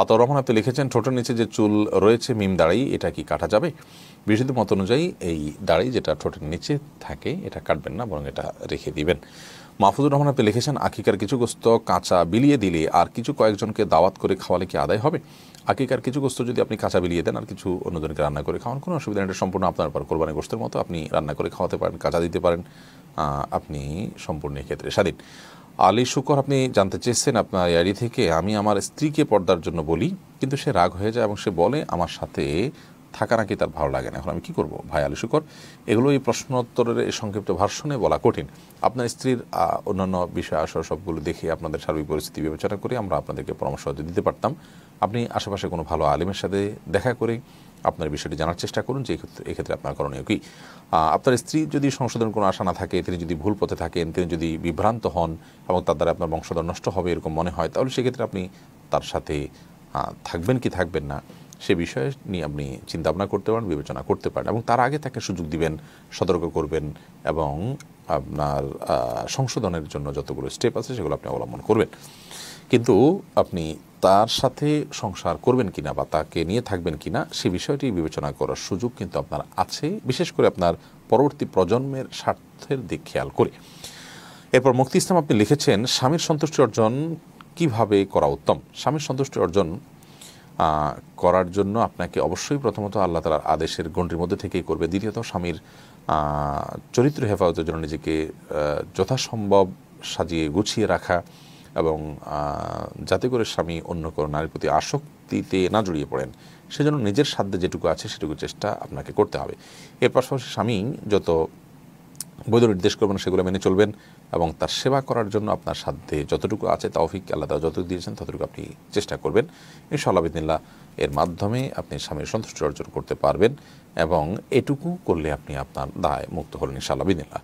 আতর রহমান আপনি লিখেছেন ঠোঁটের নিচে যে চুল রয়েছে মিম দাঁড়াই এটা কি কাটা যাবে বিশুদ্ধ মত অনুযায়ী এই দাঁড়াই যেটা ঠোঁটের নিচে থাকে এটা কাটবেন না বরং এটা রেখে দিবেন মাহফুজুর রহমান আপনি লিখেছেন আকিকার কিছু গোস্ত কাঁচা বিলিয়ে দিলে আর কিছু কয়েকজনকে দাওয়াত করে খাওয়ালে কি আদায় হবে আকিকার কিছু গোস্ত যদি আপনি কাঁচা বিলিয়ে দেন আর কিছু অন্যজনকে রান্না করে খাওয়ান কোনো অসুবিধা নেই এটা সম্পূর্ণ আপনার পর কোরবানি গোস্তের মতো আপনি রান্না করে খাওয়াতে পারেন কাঁচা দিতে পারেন আপনি সম্পূর্ণ এক্ষেত্রে স্বাধীন আলী শুকর আপনি জানতে চেয়েছেন আপনার ইয়ারি থেকে আমি আমার স্ত্রীকে পর্দার জন্য বলি কিন্তু সে রাগ হয়ে যায় এবং সে বলে আমার সাথে থাকা নাকি তার ভালো লাগে না এখন আমি কি করব ভাই আলী শুকর এগুলো এই প্রশ্নোত্তরের এই সংক্ষিপ্ত ভাষণে বলা কঠিন আপনার স্ত্রীর অন্যান্য বিষয় আসর সবগুলো দেখে আপনাদের সার্বিক পরিস্থিতি বিবেচনা করে আমরা আপনাদেরকে পরামর্শ দিতে পারতাম আপনি আশেপাশে কোনো ভালো আলিমের সাথে দেখা করে আপনার বিষয়টি জানার চেষ্টা করুন যে এক্ষেত্রে আপনার করণীয় কি আপনার স্ত্রী যদি সংশোধন কোনো আশা না থাকে তিনি যদি ভুল পথে থাকেন তিনি যদি বিভ্রান্ত হন এবং তার দ্বারা আপনার বংশধর নষ্ট হবে এরকম মনে হয় তাহলে সেক্ষেত্রে আপনি তার সাথে থাকবেন কি থাকবেন না সে বিষয়ে নিয়ে আপনি চিন্তা ভাবনা করতে পারেন বিবেচনা করতে পারেন এবং তার আগে তাকে সুযোগ দিবেন সতর্ক করবেন এবং আপনার সংশোধনের জন্য যতগুলো স্টেপ আছে সেগুলো আপনি অবলম্বন করবেন কিন্তু আপনি তার সাথে সংসার করবেন কিনা বা তাকে নিয়ে থাকবেন কিনা সে বিষয়টি বিবেচনা করার সুযোগ কিন্তু আপনার আছে বিশেষ করে আপনার পরবর্তী প্রজন্মের স্বার্থের দিক খেয়াল করে এরপর মুক্তি ইসলাম আপনি লিখেছেন স্বামীর সন্তুষ্টি অর্জন কিভাবে করা উত্তম স্বামীর সন্তুষ্টি অর্জন করার জন্য আপনাকে অবশ্যই প্রথমত আল্লাহ তালার আদেশের গণ্ডির মধ্যে থেকেই করবে দ্বিতীয়ত স্বামীর চরিত্র হেফাজতের জন্য নিজেকে যথাসম্ভব সাজিয়ে গুছিয়ে রাখা এবং যাতে করে স্বামী অন্য কোনো নারীর প্রতি আসক্তিতে না জড়িয়ে পড়েন সেজন্য নিজের সাধ্যে যেটুকু আছে সেটুকু চেষ্টা আপনাকে করতে হবে এর পাশাপাশি স্বামী যত বৈধ নির্দেশ করবেন সেগুলো মেনে চলবেন এবং তার সেবা করার জন্য আপনার সাধ্যে যতটুকু আছে তাওফিক আল্লাহ যতটুকু দিয়েছেন ততটুকু আপনি চেষ্টা করবেন ইনশাআল্লাহ বিদিনিল্লা এর মাধ্যমে আপনি স্বামীর সন্তুষ্টি অর্জন করতে পারবেন এবং এটুকু করলে আপনি আপনার দায় মুক্ত হলেন ইনশাআল্লাহ